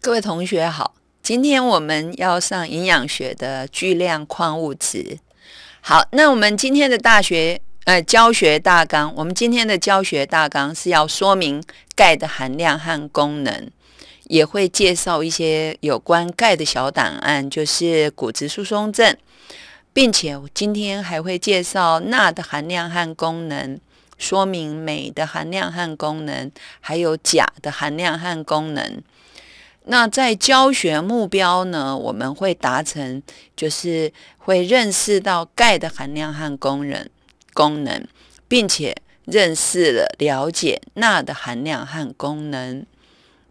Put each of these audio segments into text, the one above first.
各位同学好，今天我们要上营养学的巨量矿物质。好，那我们今天的大学呃教学大纲，我们今天的教学大纲是要说明钙的含量和功能，也会介绍一些有关钙的小档案，就是骨质疏松症，并且今天还会介绍钠的含量和功能，说明镁的含量和功能，还有钾的含量和功能。那在教学目标呢？我们会达成就，是会认识到钙的含量和功能，功能，并且认识了了解钠的含量和功能，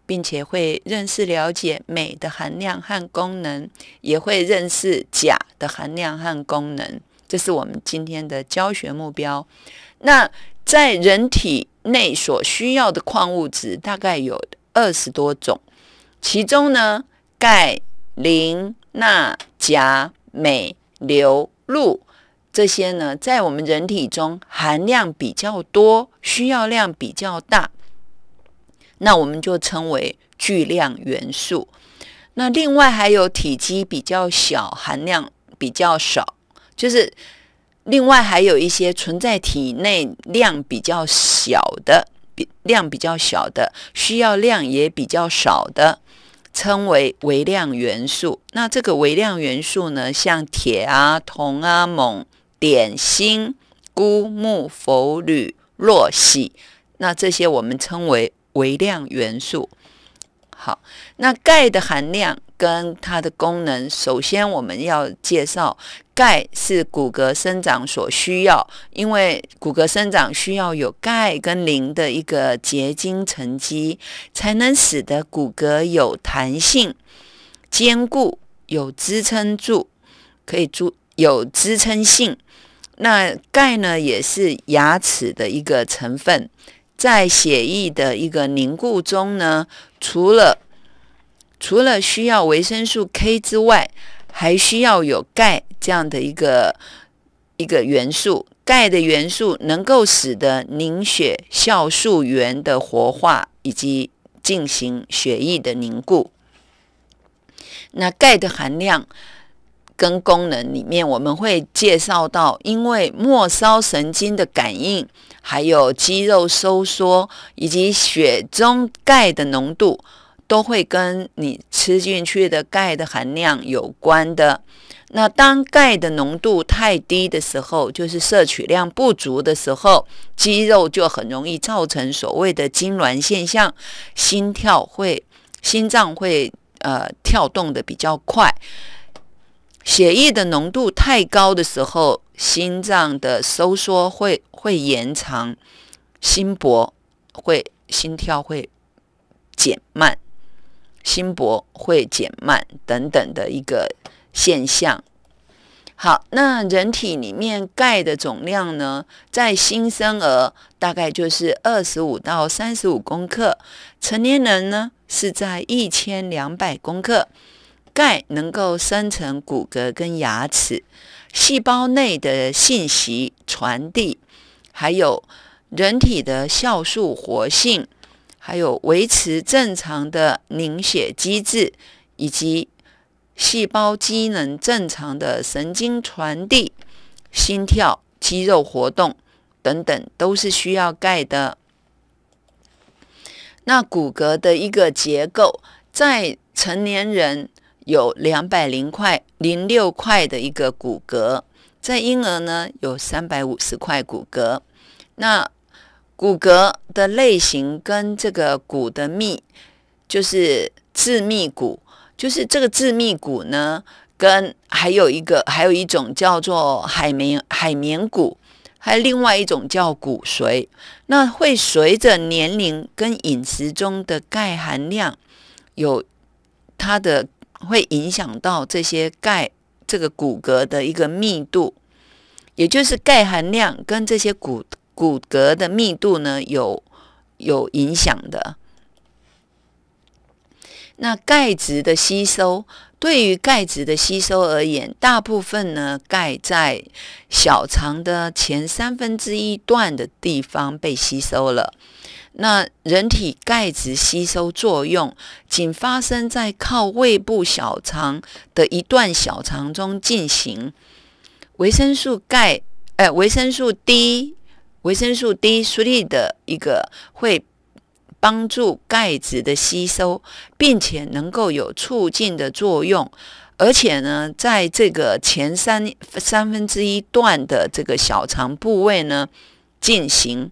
并且会认识了解镁的含量和功能，也会认识钾的含量和功能。这是我们今天的教学目标。那在人体内所需要的矿物质大概有二十多种。其中呢，钙、磷、钠、钾、镁、硫、氯这些呢，在我们人体中含量比较多，需要量比较大，那我们就称为巨量元素。那另外还有体积比较小、含量比较少，就是另外还有一些存在体内量比较小的、量比较小的，需要量也比较少的。称为微量元素。那这个微量元素呢，像铁啊、铜啊、锰、碘、锌、钴、钼、氟、铝、铬锡，那这些我们称为微量元素。好，那钙的含量跟它的功能，首先我们要介绍，钙是骨骼生长所需要，因为骨骼生长需要有钙跟磷的一个结晶沉积，才能使得骨骼有弹性、坚固、有支撑住，可以住有支撑性。那钙呢，也是牙齿的一个成分。在血液的一个凝固中呢，除了除了需要维生素 K 之外，还需要有钙这样的一个一个元素。钙的元素能够使得凝血酵素原的活化以及进行血液的凝固。那钙的含量跟功能里面，我们会介绍到，因为末梢神经的感应。还有肌肉收缩以及血中钙的浓度都会跟你吃进去的钙的含量有关的。那当钙的浓度太低的时候，就是摄取量不足的时候，肌肉就很容易造成所谓的痉挛现象，心跳会、心脏会呃跳动的比较快。血液的浓度太高的时候。心脏的收缩会会延长，心搏会心跳会减慢，心搏会减慢等等的一个现象。好，那人体里面钙的总量呢，在新生儿大概就是二十五到三十五公克，成年人呢是在一千两百公克。钙能够生成骨骼跟牙齿。细胞内的信息传递，还有人体的酵素活性，还有维持正常的凝血机制，以及细胞机能正常的神经传递、心跳、肌肉活动等等，都是需要钙的。那骨骼的一个结构，在成年人。有两百零块零六块的一个骨骼，在婴儿呢有三百五十块骨骼。那骨骼的类型跟这个骨的密，就是致密骨，就是这个致密骨呢，跟还有一个还有一种叫做海绵海绵骨，还另外一种叫骨髓。那会随着年龄跟饮食中的钙含量有它的。会影响到这些钙，这个骨骼的一个密度，也就是钙含量跟这些骨骨骼的密度呢，有有影响的。那钙质的吸收，对于钙质的吸收而言，大部分呢，钙在小肠的前三分之一段的地方被吸收了。那人体钙质吸收作用仅发生在靠胃部小肠的一段小肠中进行，维生素钙，呃，维生素 D，维生素 D three 的一个会帮助钙质的吸收，并且能够有促进的作用，而且呢，在这个前三三分之一段的这个小肠部位呢进行。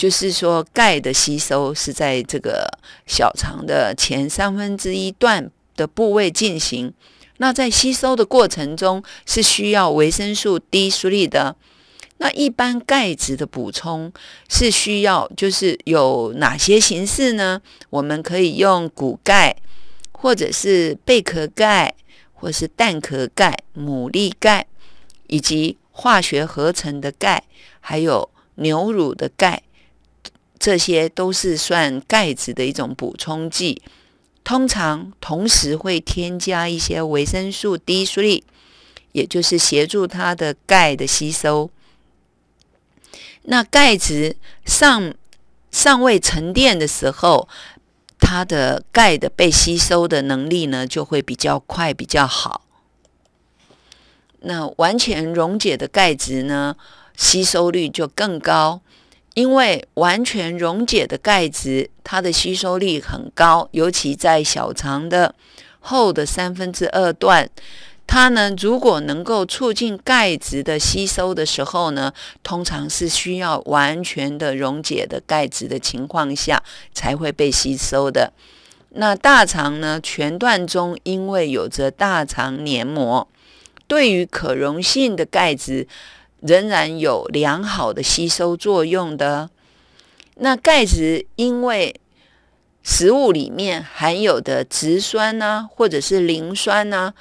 就是说，钙的吸收是在这个小肠的前三分之一段的部位进行。那在吸收的过程中是需要维生素 D 助力的。那一般钙质的补充是需要，就是有哪些形式呢？我们可以用骨钙，或者是贝壳钙，或是蛋壳钙、牡蛎钙，以及化学合成的钙，还有牛乳的钙。这些都是算钙质的一种补充剂，通常同时会添加一些维生素 D，所以也就是协助它的钙的吸收。那钙质尚尚未沉淀的时候，它的钙的被吸收的能力呢就会比较快、比较好。那完全溶解的钙质呢，吸收率就更高。因为完全溶解的钙质，它的吸收力很高，尤其在小肠的后的三分之二段，它呢如果能够促进钙质的吸收的时候呢，通常是需要完全的溶解的钙质的情况下才会被吸收的。那大肠呢全段中，因为有着大肠黏膜，对于可溶性的钙质。仍然有良好的吸收作用的那钙质，因为食物里面含有的植酸呢，或者是磷酸呢，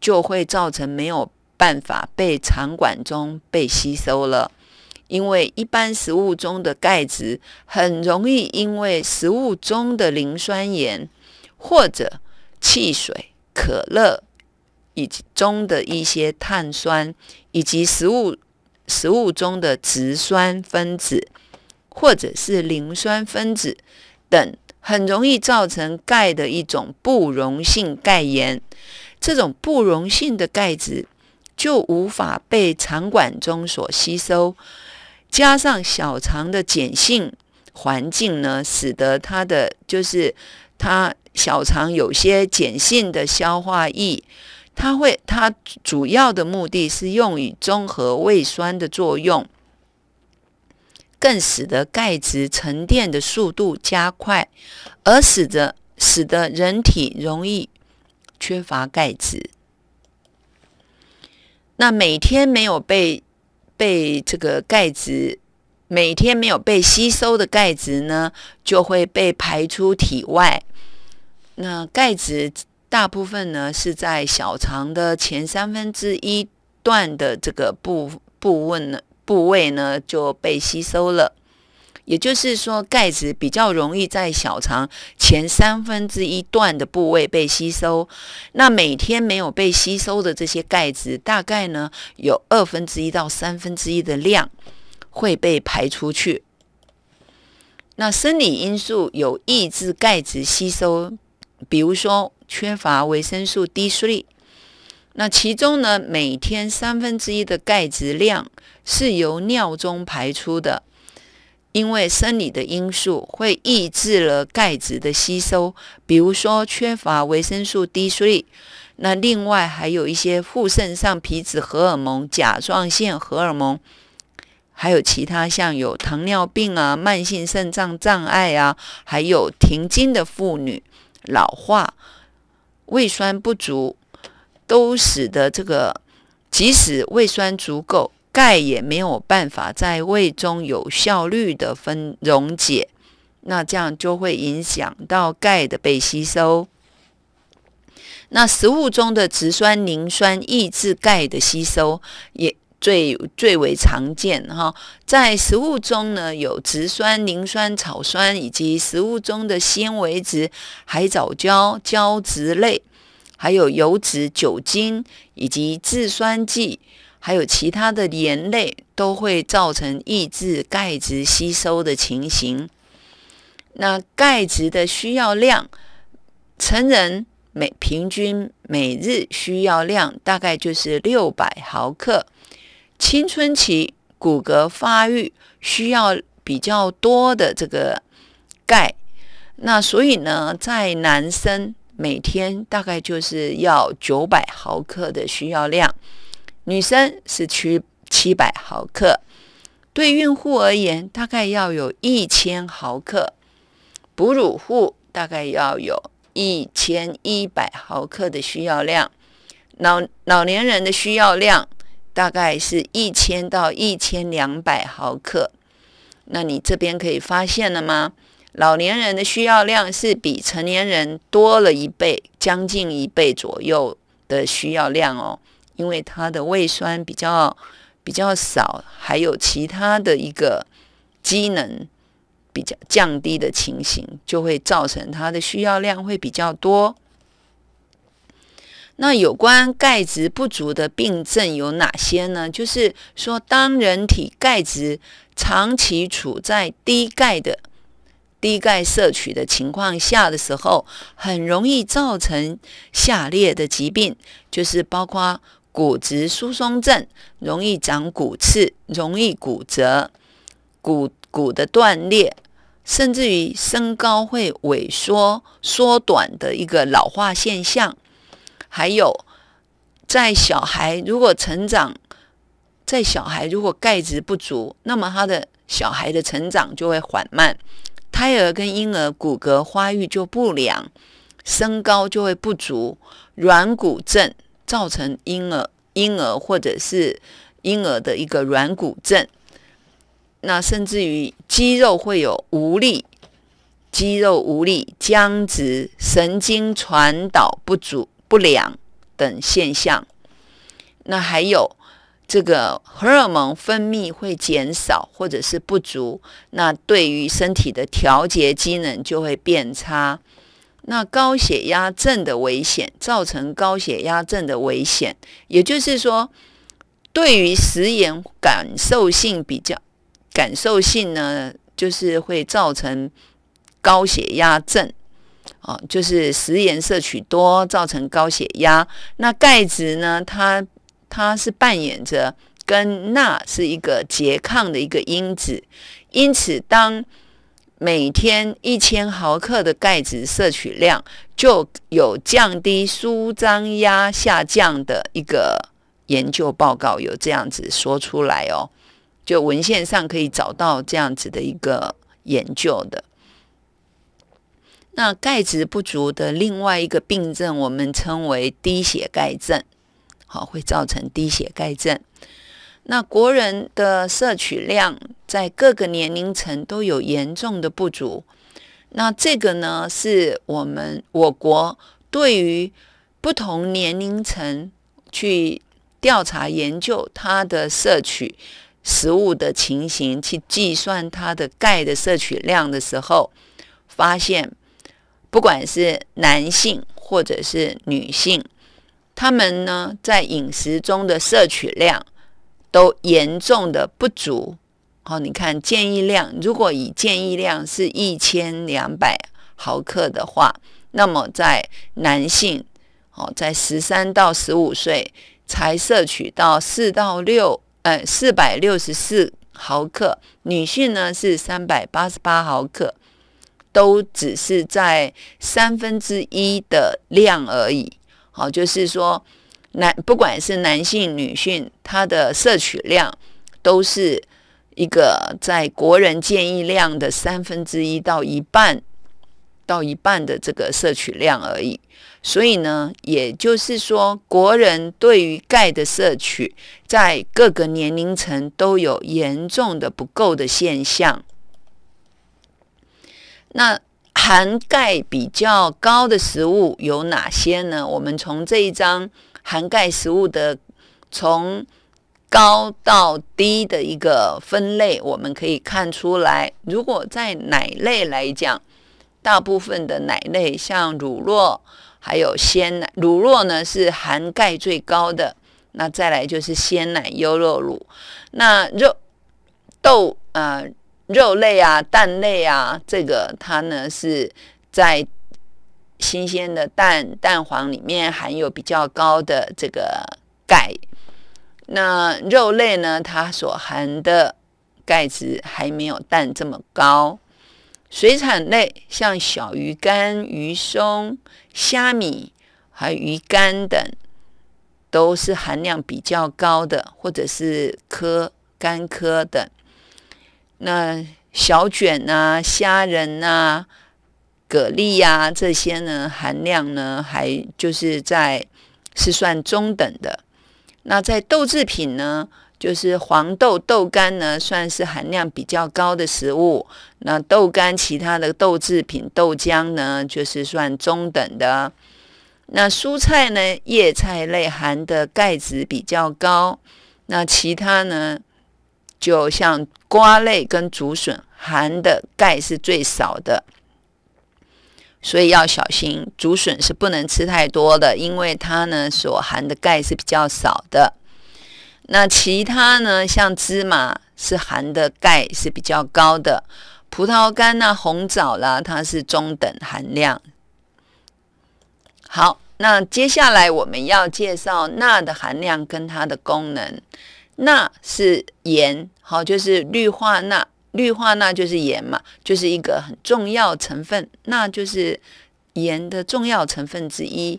就会造成没有办法被肠管中被吸收了。因为一般食物中的钙质很容易因为食物中的磷酸盐或者汽水、可乐以及中的一些碳酸以及食物。食物中的植酸分子，或者是磷酸分子等，很容易造成钙的一种不溶性钙盐。这种不溶性的钙质就无法被肠管中所吸收。加上小肠的碱性环境呢，使得它的就是它小肠有些碱性的消化液。它会，它主要的目的是用于中和胃酸的作用，更使得钙质沉淀的速度加快，而使得使得人体容易缺乏钙质。那每天没有被被这个钙质，每天没有被吸收的钙质呢，就会被排出体外。那钙质。大部分呢是在小肠的前三分之一段的这个部部分呢部位呢就被吸收了，也就是说钙质比较容易在小肠前三分之一段的部位被吸收。那每天没有被吸收的这些钙质，大概呢有二分之一到三分之一的量会被排出去。那生理因素有抑制钙质吸收。比如说缺乏维生素 D 三，那其中呢，每天三分之一的钙质量是由尿中排出的，因为生理的因素会抑制了钙质的吸收。比如说缺乏维生素 D 三，那另外还有一些副肾上皮质荷尔蒙、甲状腺荷尔蒙，还有其他像有糖尿病啊、慢性肾脏障碍啊，还有停经的妇女。老化、胃酸不足，都使得这个，即使胃酸足够，钙也没有办法在胃中有效率的分溶解，那这样就会影响到钙的被吸收。那食物中的植酸、磷酸抑制钙的吸收，也。最最为常见哈，在食物中呢，有植酸、磷酸、草酸以及食物中的纤维质、海藻胶、胶质类，还有油脂、酒精以及制酸剂，还有其他的盐类，都会造成抑制钙质吸收的情形。那钙质的需要量，成人每平均每日需要量大概就是六百毫克。青春期骨骼发育需要比较多的这个钙，那所以呢，在男生每天大概就是要九百毫克的需要量，女生是七七百毫克，对孕妇而言大概要有一千毫克，哺乳户大概要有一千一百毫克的需要量，老老年人的需要量。大概是一千到一千两百毫克。那你这边可以发现了吗？老年人的需要量是比成年人多了一倍，将近一倍左右的需要量哦。因为他的胃酸比较比较少，还有其他的一个机能比较降低的情形，就会造成他的需要量会比较多。那有关钙质不足的病症有哪些呢？就是说，当人体钙质长期处在低钙的低钙摄取的情况下的时候，很容易造成下列的疾病，就是包括骨质疏松症，容易长骨刺，容易骨折、骨骨的断裂，甚至于身高会萎缩缩短的一个老化现象。还有，在小孩如果成长，在小孩如果钙质不足，那么他的小孩的成长就会缓慢，胎儿跟婴儿骨骼发育就不良，身高就会不足，软骨症造成婴儿婴儿或者是婴儿的一个软骨症，那甚至于肌肉会有无力，肌肉无力、僵直、神经传导不足。不良等现象，那还有这个荷尔蒙分泌会减少或者是不足，那对于身体的调节机能就会变差。那高血压症的危险造成高血压症的危险，也就是说，对于食盐感受性比较感受性呢，就是会造成高血压症。哦，就是食盐摄取多造成高血压。那钙质呢？它它是扮演着跟钠是一个拮抗的一个因子。因此，当每天一千毫克的钙质摄取量，就有降低舒张压下降的一个研究报告，有这样子说出来哦。就文献上可以找到这样子的一个研究的。那钙质不足的另外一个病症，我们称为低血钙症，好，会造成低血钙症。那国人的摄取量在各个年龄层都有严重的不足。那这个呢，是我们我国对于不同年龄层去调查研究它的摄取食物的情形，去计算它的钙的摄取量的时候，发现。不管是男性或者是女性，他们呢在饮食中的摄取量都严重的不足。好，你看建议量，如果以建议量是一千两百毫克的话，那么在男性，哦，在十三到十五岁才摄取到四到六，呃，四百六十四毫克；女性呢是三百八十八毫克。都只是在三分之一的量而已。好，就是说，男不管是男性、女性，他的摄取量都是一个在国人建议量的三分之一到一半到一半的这个摄取量而已。所以呢，也就是说，国人对于钙的摄取，在各个年龄层都有严重的不够的现象。那含钙比较高的食物有哪些呢？我们从这一张含钙食物的从高到低的一个分类，我们可以看出来，如果在奶类来讲，大部分的奶类像乳酪，还有鲜奶，乳酪呢是含钙最高的。那再来就是鲜奶优酪乳，那肉豆呃。肉类啊，蛋类啊，这个它呢是在新鲜的蛋蛋黄里面含有比较高的这个钙。那肉类呢，它所含的钙质还没有蛋这么高。水产类像小鱼干、鱼松、虾米还有鱼干等，都是含量比较高的，或者是科干科等。那小卷呐、虾仁呐、蛤蜊呀这些呢，含量呢还就是在是算中等的。那在豆制品呢，就是黄豆、豆干呢，算是含量比较高的食物。那豆干、其他的豆制品、豆浆呢，就是算中等的。那蔬菜呢，叶菜类含的钙质比较高。那其他呢？就像瓜类跟竹笋含的钙是最少的，所以要小心。竹笋是不能吃太多的，因为它呢所含的钙是比较少的。那其他呢，像芝麻是含的钙是比较高的，葡萄干啦、红枣啦，它是中等含量。好，那接下来我们要介绍钠的含量跟它的功能。钠是盐。好，就是氯化钠，氯化钠就是盐嘛，就是一个很重要成分，那就是盐的重要成分之一。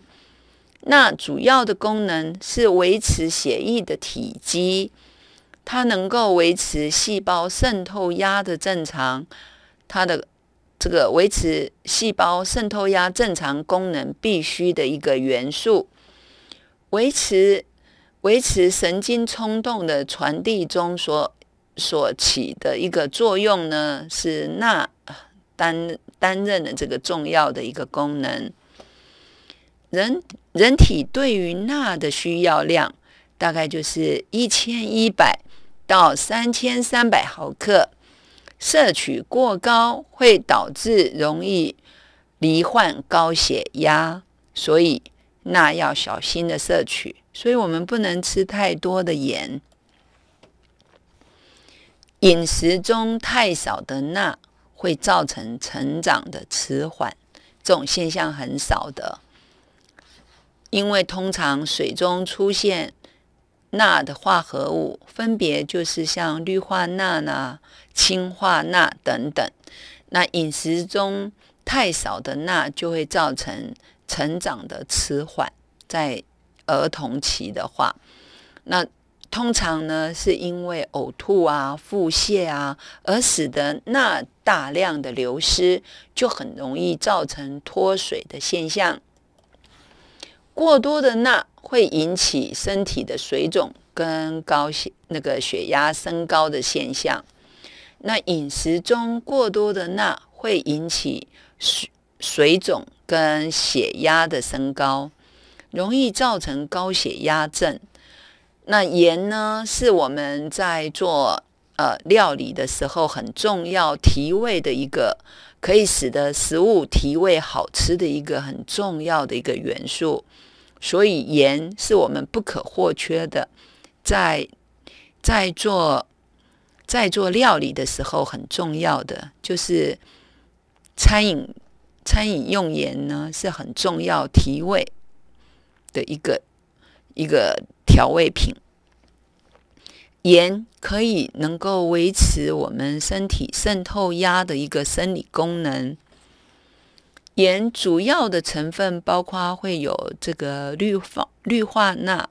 那主要的功能是维持血液的体积，它能够维持细胞渗透压的正常，它的这个维持细胞渗透压正常功能必须的一个元素，维持维持神经冲动的传递中所。所起的一个作用呢，是钠担担任的这个重要的一个功能。人人体对于钠的需要量大概就是一千一百到三千三百毫克，摄取过高会导致容易罹患高血压，所以钠要小心的摄取，所以我们不能吃太多的盐。饮食中太少的钠会造成成长的迟缓，这种现象很少的，因为通常水中出现钠的化合物，分别就是像氯化钠呐、氢化钠等等。那饮食中太少的钠就会造成成长的迟缓，在儿童期的话，那。通常呢，是因为呕吐啊、腹泻啊，而使得钠大量的流失，就很容易造成脱水的现象。过多的钠会引起身体的水肿跟高血那个血压升高的现象。那饮食中过多的钠会引起水水肿跟血压的升高，容易造成高血压症。那盐呢，是我们在做呃料理的时候很重要提味的一个，可以使得食物提味好吃的一个很重要的一个元素。所以盐是我们不可或缺的，在在做在做料理的时候很重要的，就是餐饮餐饮用盐呢是很重要提味的一个一个。调味品盐可以能够维持我们身体渗透压的一个生理功能。盐主要的成分包括会有这个氯化氯化钠，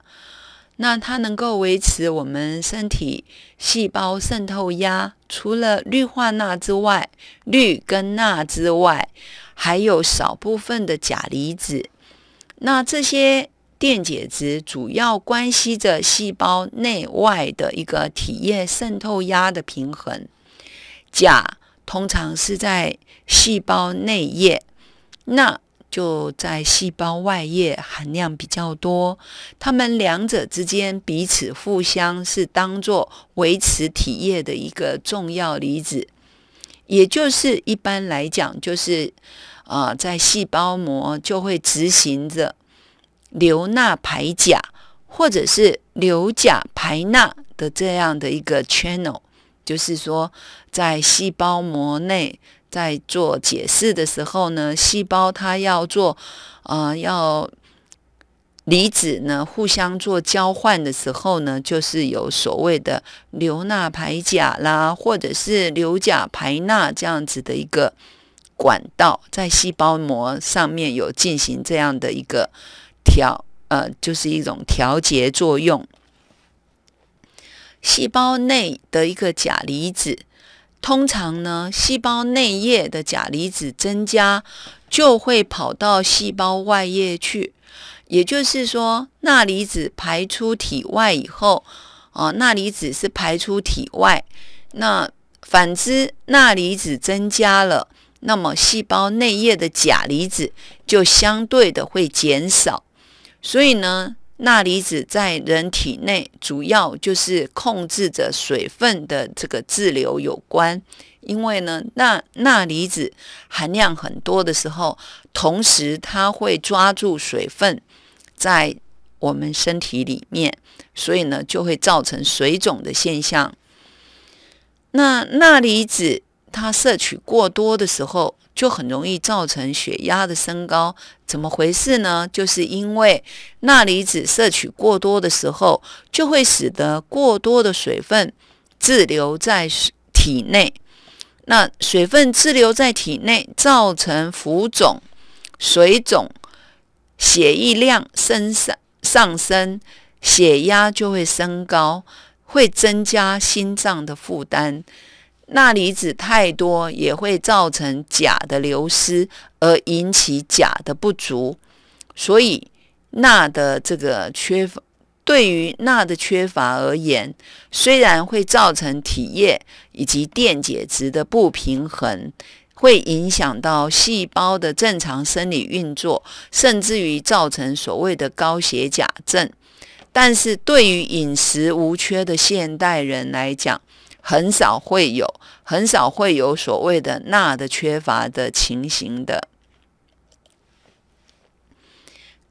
那它能够维持我们身体细胞渗透压。除了氯化钠之外，氯跟钠之外，还有少部分的钾离子。那这些。电解质主要关系着细胞内外的一个体液渗透压的平衡。钾通常是在细胞内液，那就在细胞外液含量比较多。它们两者之间彼此互相是当做维持体液的一个重要离子，也就是一般来讲，就是啊，在细胞膜就会执行着。硫钠排钾，或者是硫钾排钠的这样的一个 channel，就是说在细胞膜内，在做解释的时候呢，细胞它要做，呃，要离子呢互相做交换的时候呢，就是有所谓的硫钠排钾啦，或者是硫钾排钠这样子的一个管道，在细胞膜上面有进行这样的一个。调呃，就是一种调节作用。细胞内的一个钾离子，通常呢，细胞内液的钾离子增加，就会跑到细胞外液去。也就是说，钠离子排出体外以后，啊，钠离子是排出体外。那反之，钠离子增加了，那么细胞内液的钾离子就相对的会减少。所以呢，钠离子在人体内主要就是控制着水分的这个滞留有关。因为呢，钠钠离子含量很多的时候，同时它会抓住水分在我们身体里面，所以呢就会造成水肿的现象。那钠离子它摄取过多的时候，就很容易造成血压的升高，怎么回事呢？就是因为钠离子摄取过多的时候，就会使得过多的水分滞留在体内。那水分滞留在体内，造成浮肿、水肿，血液量升上上升，血压就会升高，会增加心脏的负担。钠离子太多也会造成钾的流失，而引起钾的不足。所以钠的这个缺乏，对于钠的缺乏而言，虽然会造成体液以及电解质的不平衡，会影响到细胞的正常生理运作，甚至于造成所谓的高血钾症。但是对于饮食无缺的现代人来讲，很少会有很少会有所谓的钠的缺乏的情形的。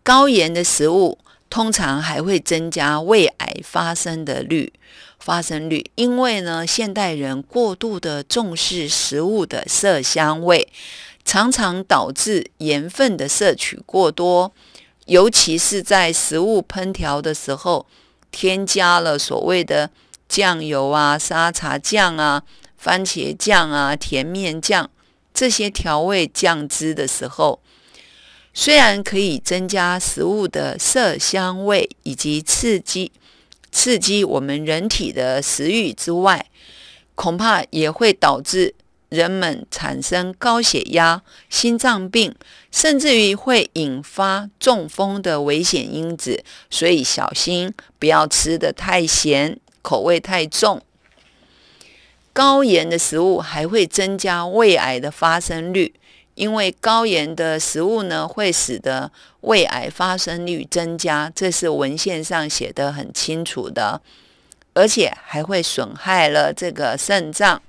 高盐的食物通常还会增加胃癌发生的率，发生率，因为呢，现代人过度的重视食物的色香味，常常导致盐分的摄取过多，尤其是在食物烹调的时候，添加了所谓的。酱油啊、沙茶酱啊、番茄酱啊、甜面酱这些调味酱汁的时候，虽然可以增加食物的色香味以及刺激刺激我们人体的食欲之外，恐怕也会导致人们产生高血压、心脏病，甚至于会引发中风的危险因子，所以小心不要吃的太咸。口味太重，高盐的食物还会增加胃癌的发生率，因为高盐的食物呢会使得胃癌发生率增加，这是文献上写的很清楚的，而且还会损害了这个肾脏，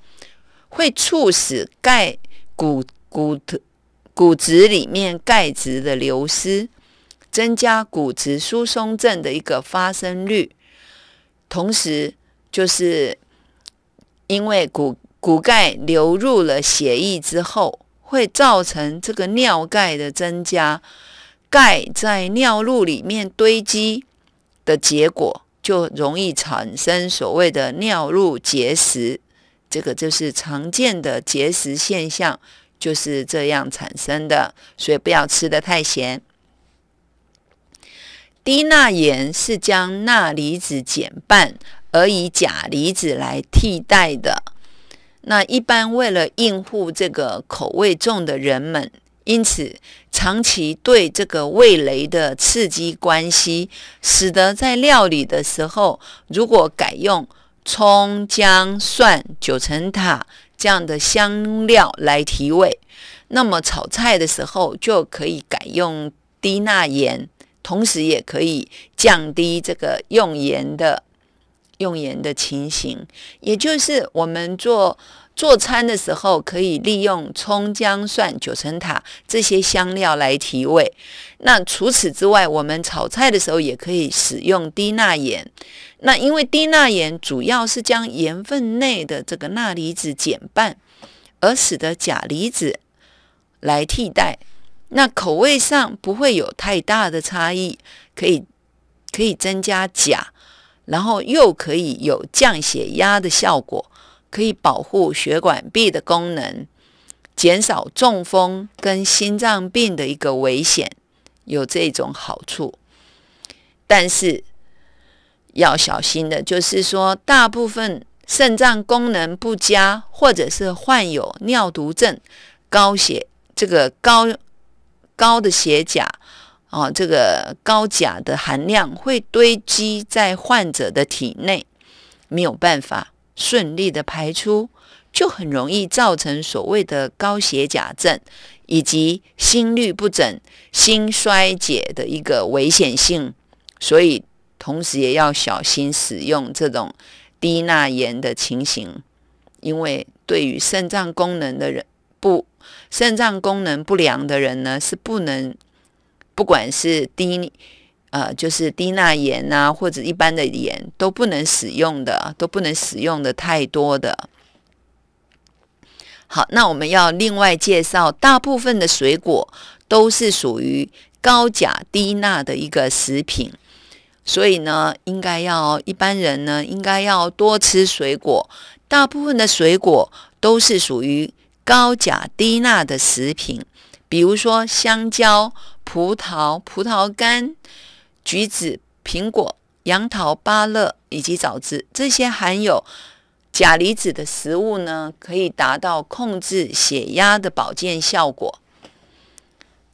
会促使钙骨骨骨质里面钙质的流失，增加骨质疏松症的一个发生率。同时，就是因为骨骨钙流入了血液之后，会造成这个尿钙的增加，钙在尿路里面堆积的结果，就容易产生所谓的尿路结石。这个就是常见的结石现象，就是这样产生的。所以不要吃的太咸。低钠盐是将钠离子减半，而以钾离子来替代的。那一般为了应付这个口味重的人们，因此长期对这个味蕾的刺激关系，使得在料理的时候，如果改用葱、姜、蒜、九层塔这样的香料来提味，那么炒菜的时候就可以改用低钠盐。同时也可以降低这个用盐的用盐的情形，也就是我们做做餐的时候，可以利用葱姜蒜、九层塔这些香料来提味。那除此之外，我们炒菜的时候也可以使用低钠盐。那因为低钠盐主要是将盐分内的这个钠离子减半，而使得钾离子来替代。那口味上不会有太大的差异，可以可以增加钾，然后又可以有降血压的效果，可以保护血管壁的功能，减少中风跟心脏病的一个危险，有这种好处。但是要小心的，就是说大部分肾脏功能不佳，或者是患有尿毒症、高血这个高。高的血钾，哦，这个高钾的含量会堆积在患者的体内，没有办法顺利的排出，就很容易造成所谓的高血钾症，以及心律不整、心衰竭的一个危险性。所以，同时也要小心使用这种低钠盐的情形，因为对于肾脏功能的人。不，肾脏功能不良的人呢是不能，不管是低，呃，就是低钠盐呐，或者一般的盐都不能使用的，都不能使用的太多的。好，那我们要另外介绍，大部分的水果都是属于高钾低钠的一个食品，所以呢，应该要一般人呢应该要多吃水果，大部分的水果都是属于。高钾低钠的食品，比如说香蕉、葡萄、葡萄干、橘子、苹果、杨桃、芭乐以及枣子，这些含有钾离子的食物呢，可以达到控制血压的保健效果。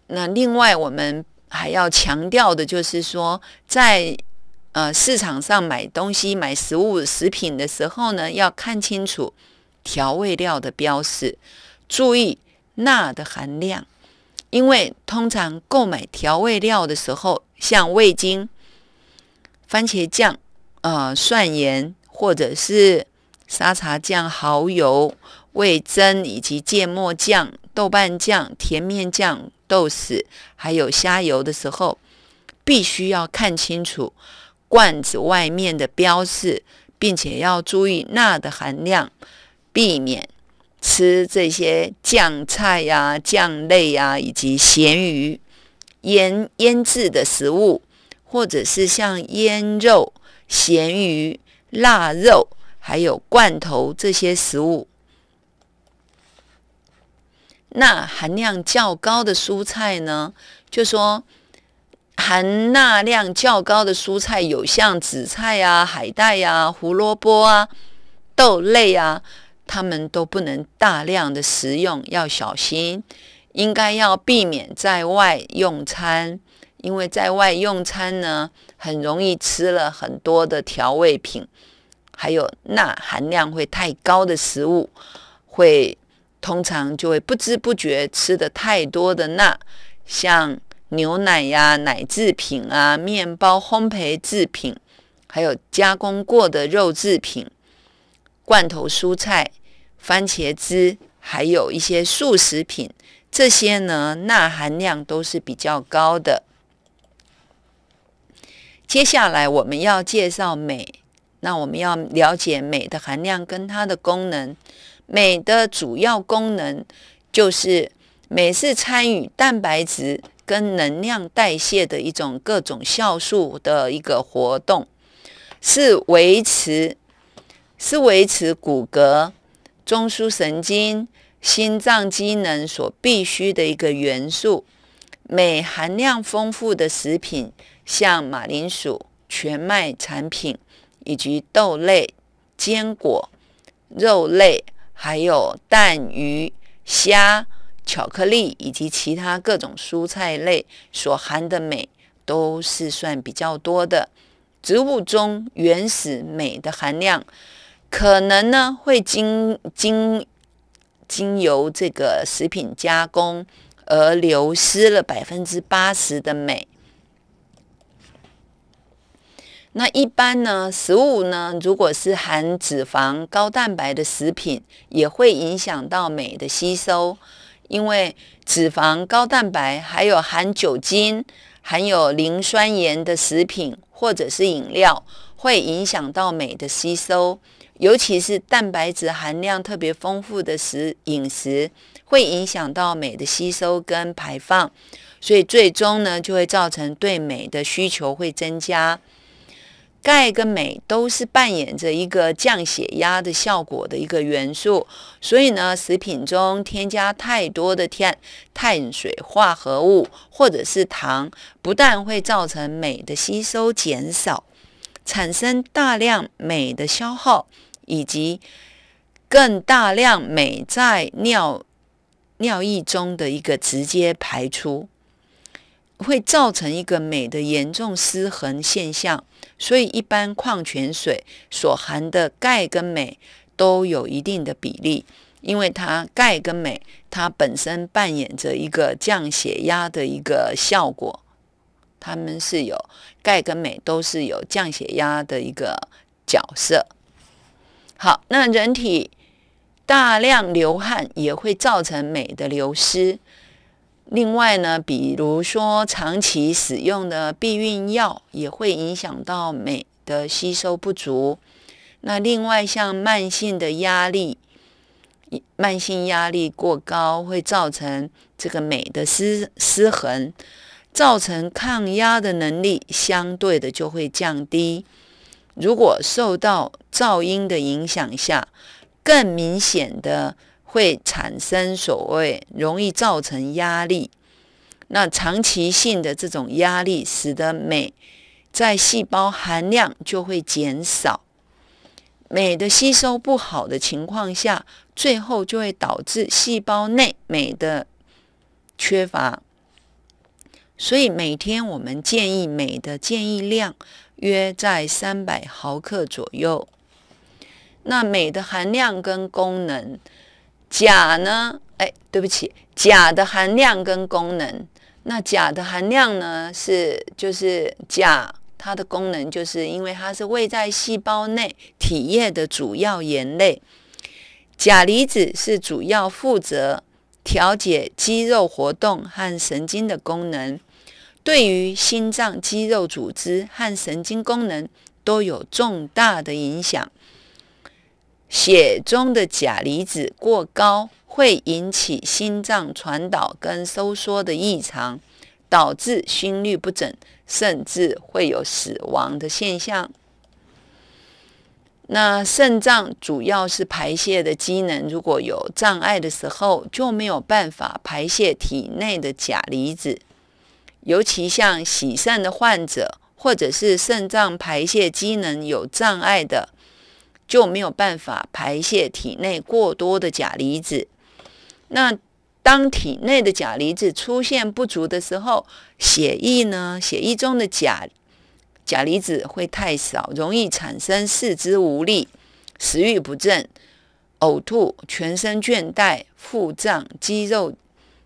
那另外，我们还要强调的就是说，在呃市场上买东西、买食物、食品的时候呢，要看清楚。调味料的标示，注意钠的含量，因为通常购买调味料的时候，像味精、番茄酱、呃蒜盐，或者是沙茶酱、蚝油、味增，以及芥末酱、豆瓣酱、甜面酱、豆豉，还有虾油的时候，必须要看清楚罐子外面的标示，并且要注意钠的含量。避免吃这些酱菜呀、酱类呀，以及咸鱼、腌腌制的食物，或者是像腌肉、咸鱼、腊肉，还有罐头这些食物。钠含量较高的蔬菜呢，就说含钠量较高的蔬菜有像紫菜呀、海带呀、胡萝卜啊、豆类啊。他们都不能大量的食用，要小心，应该要避免在外用餐，因为在外用餐呢，很容易吃了很多的调味品，还有钠含量会太高的食物，会通常就会不知不觉吃的太多的钠，像牛奶呀、奶制品啊、面包、烘焙制品，还有加工过的肉制品。罐头蔬菜、番茄汁，还有一些素食品，这些呢，钠含量都是比较高的。接下来我们要介绍镁，那我们要了解镁的含量跟它的功能。镁的主要功能就是，镁是参与蛋白质跟能量代谢的一种各种酵素的一个活动，是维持。是维持骨骼、中枢神经、心脏机能所必需的一个元素。镁含量丰富的食品，像马铃薯、全麦产品，以及豆类、坚果、肉类，还有蛋、鱼、虾、巧克力以及其他各种蔬菜类所含的镁，都是算比较多的。植物中原始镁的含量。可能呢，会经经经由这个食品加工而流失了百分之八十的镁。那一般呢，食物呢，如果是含脂肪、高蛋白的食品，也会影响到镁的吸收，因为脂肪、高蛋白，还有含酒精、含有磷酸盐的食品或者是饮料，会影响到镁的吸收。尤其是蛋白质含量特别丰富的食饮食，会影响到镁的吸收跟排放，所以最终呢，就会造成对镁的需求会增加。钙跟镁都是扮演着一个降血压的效果的一个元素，所以呢，食品中添加太多的碳碳水化合物或者是糖，不但会造成镁的吸收减少，产生大量镁的消耗。以及更大量镁在尿尿液中的一个直接排出，会造成一个镁的严重失衡现象。所以，一般矿泉水所含的钙跟镁都有一定的比例，因为它钙跟镁它本身扮演着一个降血压的一个效果。它们是有钙跟镁都是有降血压的一个角色。好，那人体大量流汗也会造成镁的流失。另外呢，比如说长期使用的避孕药也会影响到镁的吸收不足。那另外像慢性的压力，慢性压力过高会造成这个镁的失失衡，造成抗压的能力相对的就会降低。如果受到噪音的影响下，更明显的会产生所谓容易造成压力，那长期性的这种压力，使得镁在细胞含量就会减少，镁的吸收不好的情况下，最后就会导致细胞内镁的缺乏，所以每天我们建议镁的建议量。约在三百毫克左右。那镁的含量跟功能，钾呢？哎，对不起，钾的含量跟功能。那钾的含量呢？是就是钾，它的功能就是因为它是位在细胞内体液的主要盐类，钾离子是主要负责调节肌肉活动和神经的功能。对于心脏肌肉组织和神经功能都有重大的影响。血中的钾离子过高会引起心脏传导跟收缩的异常，导致心律不整，甚至会有死亡的现象。那肾脏主要是排泄的机能，如果有障碍的时候，就没有办法排泄体内的钾离子。尤其像喜肾的患者，或者是肾脏排泄机能有障碍的，就没有办法排泄体内过多的钾离子。那当体内的钾离子出现不足的时候，血液呢，血液中的钾钾离子会太少，容易产生四肢无力、食欲不振、呕吐、全身倦怠、腹胀、肌肉。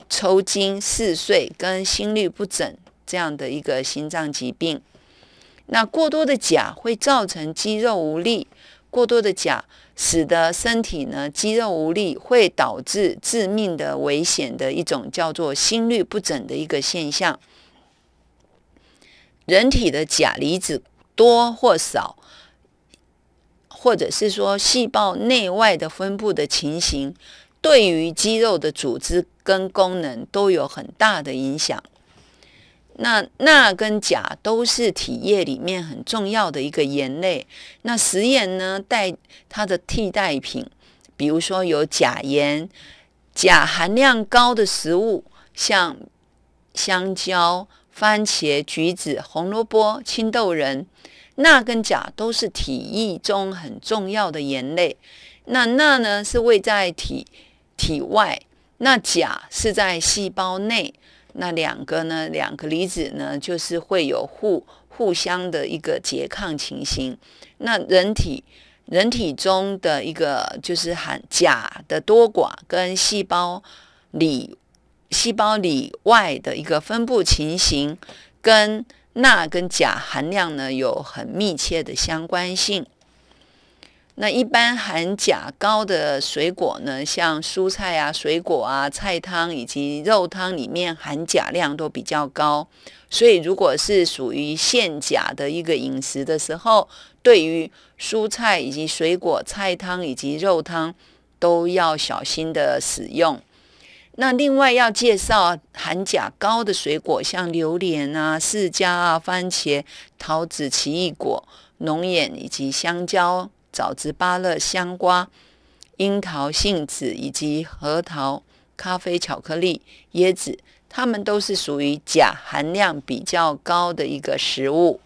抽筋、嗜睡跟心律不整这样的一个心脏疾病，那过多的钾会造成肌肉无力，过多的钾使得身体呢肌肉无力，会导致致命的危险的一种叫做心律不整的一个现象。人体的钾离子多或少，或者是说细胞内外的分布的情形。对于肌肉的组织跟功能都有很大的影响。那钠跟钾都是体液里面很重要的一个盐类。那食盐呢，代它的替代品，比如说有钾盐，钾含量高的食物，像香蕉、番茄、橘子、红萝卜、青豆仁。钠跟钾都是体液中很重要的盐类。那钠呢，是位在体体外，那钾是在细胞内，那两个呢？两个离子呢，就是会有互互相的一个拮抗情形。那人体人体中的一个就是含钾的多寡跟细胞里、细胞里外的一个分布情形，跟钠跟钾含量呢有很密切的相关性。那一般含钾高的水果呢，像蔬菜啊、水果啊、菜汤以及肉汤里面含钾量都比较高，所以如果是属于限钾的一个饮食的时候，对于蔬菜以及水果、菜汤以及肉汤都要小心的使用。那另外要介绍含钾高的水果，像榴莲啊、释迦啊、番茄、桃子、奇异果、龙眼以及香蕉。枣子、芭乐、香瓜、樱桃、杏子以及核桃、咖啡、巧克力、椰子，它们都是属于钾含量比较高的一个食物。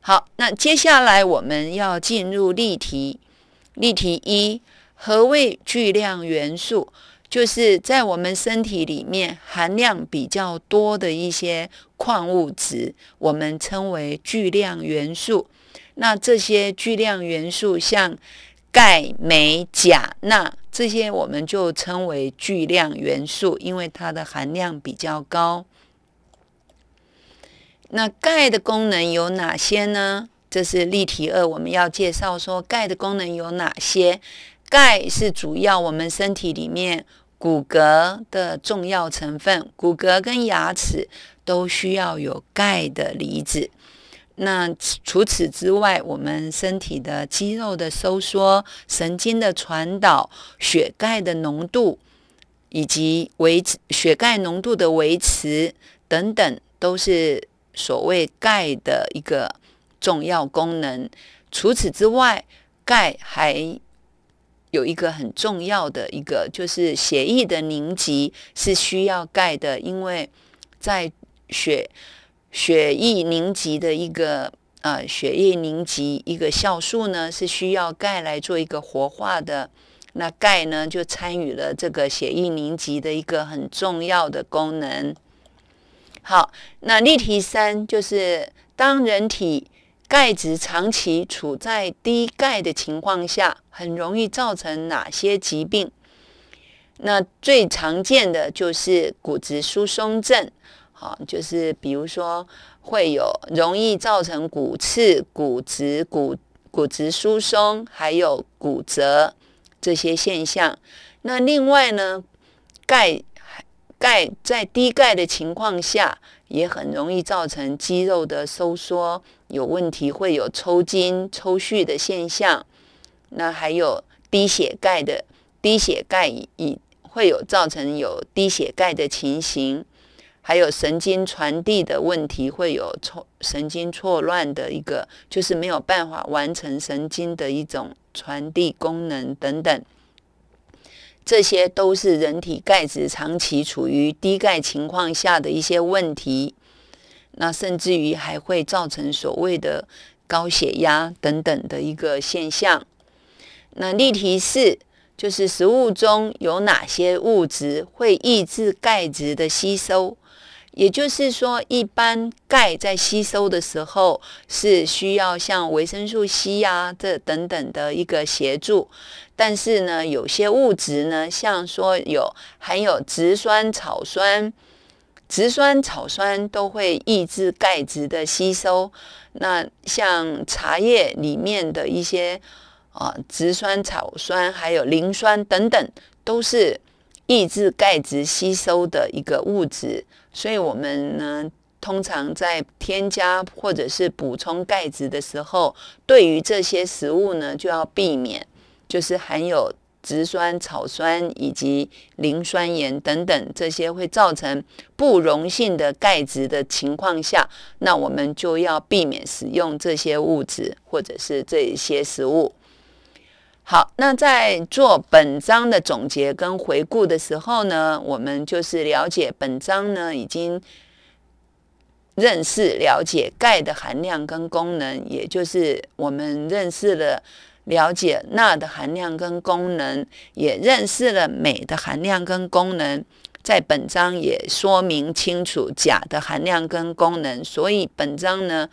好，那接下来我们要进入例题。例题一：何谓巨量元素？就是在我们身体里面含量比较多的一些矿物质，我们称为巨量元素。那这些巨量元素像钙、镁、钾、钠这些，我们就称为巨量元素，因为它的含量比较高。那钙的功能有哪些呢？这是例题二，我们要介绍说钙的功能有哪些。钙是主要我们身体里面骨骼的重要成分，骨骼跟牙齿都需要有钙的离子。那除此之外，我们身体的肌肉的收缩、神经的传导、血钙的浓度，以及维持血钙浓度的维持等等，都是所谓钙的一个重要功能。除此之外，钙还有一个很重要的一个，就是血液的凝集是需要钙的，因为在血。血液凝集的一个呃血液凝集一个酵素呢，是需要钙来做一个活化的，那钙呢就参与了这个血液凝集的一个很重要的功能。好，那例题三就是当人体钙质长期处在低钙的情况下，很容易造成哪些疾病？那最常见的就是骨质疏松症。好，就是比如说会有容易造成骨刺、骨质骨骨质疏松，还有骨折这些现象。那另外呢，钙钙在低钙的情况下也很容易造成肌肉的收缩有问题，会有抽筋、抽搐的现象。那还有低血钙的低血钙以会有造成有低血钙的情形。还有神经传递的问题，会有错神经错乱的一个，就是没有办法完成神经的一种传递功能等等，这些都是人体钙质长期处于低钙情况下的一些问题。那甚至于还会造成所谓的高血压等等的一个现象。那例题四就是食物中有哪些物质会抑制钙质的吸收？也就是说，一般钙在吸收的时候是需要像维生素 C 呀这等等的一个协助，但是呢，有些物质呢，像说有含有植酸、草酸，植酸、草酸都会抑制钙质的吸收。那像茶叶里面的一些啊植酸、草酸，还有磷酸等等，都是。抑制钙质吸收的一个物质，所以我们呢，通常在添加或者是补充钙质的时候，对于这些食物呢，就要避免，就是含有植酸、草酸以及磷酸盐等等这些会造成不溶性的钙质的情况下，那我们就要避免使用这些物质或者是这些食物。好，那在做本章的总结跟回顾的时候呢，我们就是了解本章呢已经认识了解钙的含量跟功能，也就是我们认识了了解钠的含量跟功能，也认识了镁的含量跟功能，在本章也说明清楚钾的含量跟功能，所以本章呢，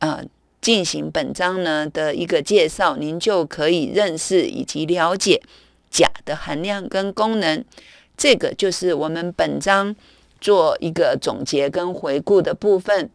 啊。进行本章呢的一个介绍，您就可以认识以及了解钾的含量跟功能。这个就是我们本章做一个总结跟回顾的部分。